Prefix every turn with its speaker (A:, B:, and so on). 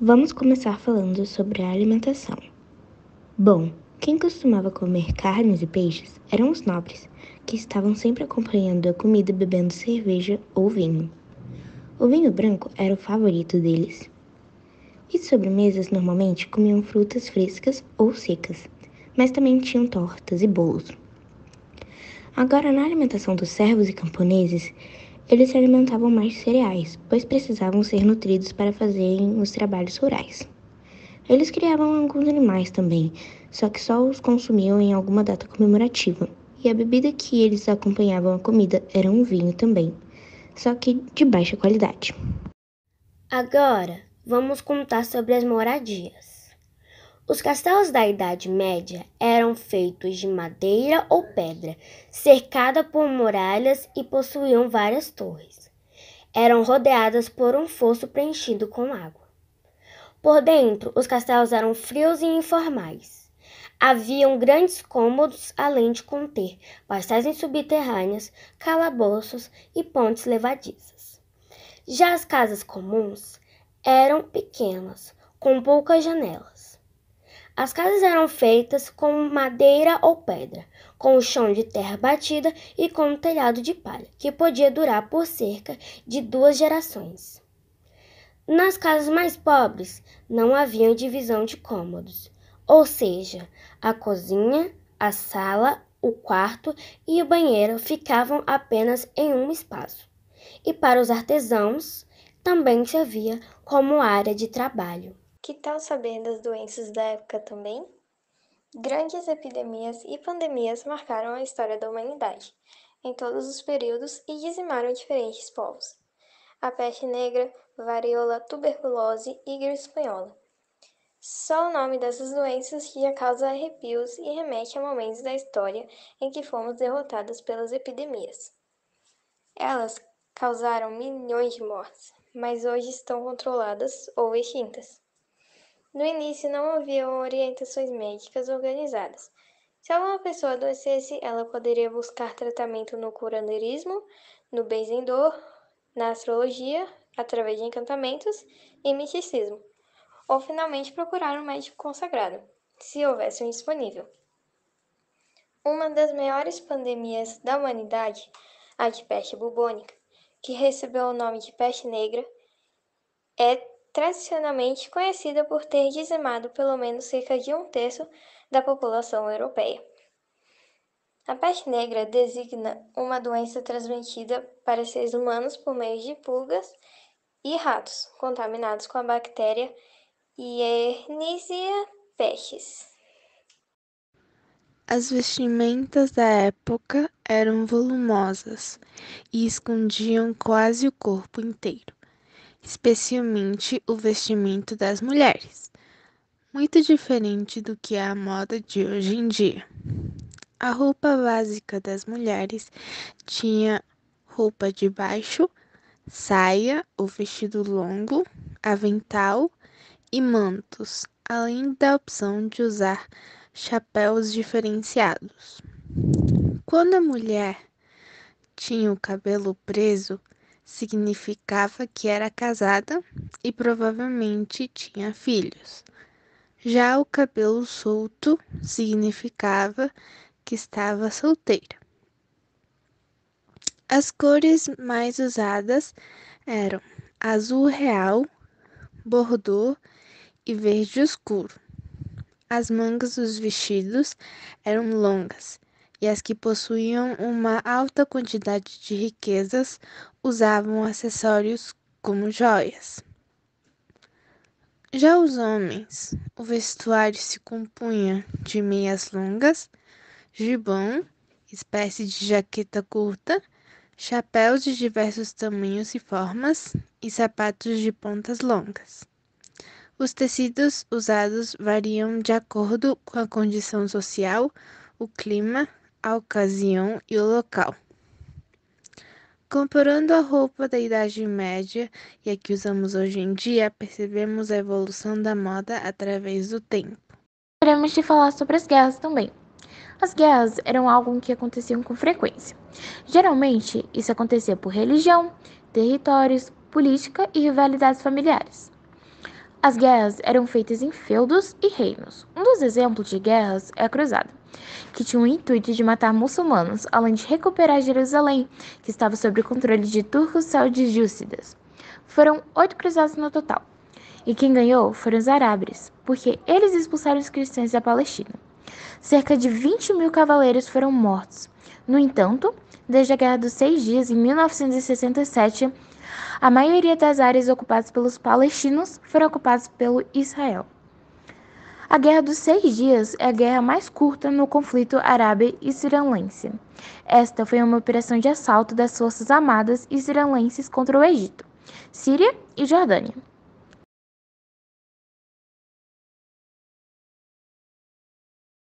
A: Vamos começar falando sobre a alimentação. Bom, quem costumava comer carnes e peixes eram os nobres, que estavam sempre acompanhando a comida bebendo cerveja ou vinho. O vinho branco era o favorito deles. E sobremesas normalmente comiam frutas frescas ou secas, mas também tinham tortas e bolos. Agora, na alimentação dos servos e camponeses, eles se alimentavam mais de cereais, pois precisavam ser nutridos para fazerem os trabalhos rurais. Eles criavam alguns animais também, só que só os consumiam em alguma data comemorativa. E a bebida que eles acompanhavam a comida era um vinho também, só que de baixa qualidade. Agora,
B: vamos contar sobre as moradias. Os castelos da Idade Média eram feitos de madeira ou pedra, cercada por muralhas e possuíam várias torres. Eram rodeadas por um fosso preenchido com água. Por dentro, os castelos eram frios e informais. Haviam grandes cômodos, além de conter passagens subterrâneas, calabouços e pontes levadiças. Já as casas comuns eram pequenas, com poucas janelas as casas eram feitas com madeira ou pedra, com o chão de terra batida e com um telhado de palha, que podia durar por cerca de duas gerações. Nas casas mais pobres, não havia divisão de cômodos, ou seja, a cozinha, a sala, o quarto e o banheiro ficavam apenas em um espaço. E para os artesãos, também servia como área de trabalho.
C: Que tal saber das doenças da época também? Grandes epidemias e pandemias marcaram a história da humanidade, em todos os períodos e dizimaram diferentes povos. A peste negra, varíola, tuberculose e gripe espanhola. Só o nome dessas doenças já causa arrepios e remete a momentos da história em que fomos derrotados pelas epidemias. Elas causaram milhões de mortes, mas hoje estão controladas ou extintas. No início não haviam orientações médicas organizadas. Se alguma pessoa adoecesse, ela poderia buscar tratamento no curandeirismo, no benzendor, na astrologia, através de encantamentos e misticismo, ou finalmente procurar um médico consagrado, se houvesse um disponível. Uma das maiores pandemias da humanidade, a de peste bubônica, que recebeu o nome de peste negra, é tradicionalmente conhecida por ter dizimado pelo menos cerca de um terço da população europeia. A peste negra designa uma doença transmitida para seres humanos por meio de pulgas e ratos contaminados com a bactéria Yersinia pestis.
D: As vestimentas da época eram volumosas e escondiam quase o corpo inteiro especialmente o vestimento das mulheres, muito diferente do que é a moda de hoje em dia. A roupa básica das mulheres tinha roupa de baixo, saia o vestido longo, avental e mantos, além da opção de usar chapéus diferenciados. Quando a mulher tinha o cabelo preso, significava que era casada e provavelmente tinha filhos. Já o cabelo solto significava que estava solteira. As cores mais usadas eram azul real, bordô e verde escuro. As mangas dos vestidos eram longas e as que possuíam uma alta quantidade de riquezas usavam acessórios como joias. Já os homens, o vestuário se compunha de meias longas, gibão, espécie de jaqueta curta, chapéus de diversos tamanhos e formas e sapatos de pontas longas. Os tecidos usados variam de acordo com a condição social, o clima, a ocasião e o local. Comparando a roupa da Idade Média e a que usamos hoje em dia, percebemos a evolução da moda através do tempo.
E: Queremos te falar sobre as guerras também. As guerras eram algo que aconteciam com frequência. Geralmente, isso acontecia por religião, territórios, política e rivalidades familiares. As guerras eram feitas em feudos e reinos. Um dos exemplos de guerras é a Cruzada, que tinha o intuito de matar muçulmanos, além de recuperar Jerusalém, que estava sob o controle de turcos júcidas. Foram oito cruzadas no total, e quem ganhou foram os árabes, porque eles expulsaram os cristãos da Palestina. Cerca de 20 mil cavaleiros foram mortos. No entanto, desde a Guerra dos Seis Dias, em 1967, a maioria das áreas ocupadas pelos palestinos foram ocupadas pelo Israel. A Guerra dos Seis Dias é a guerra mais curta no conflito árabe-israelense. Esta foi uma operação de assalto das forças armadas israelenses contra o Egito, Síria e Jordânia.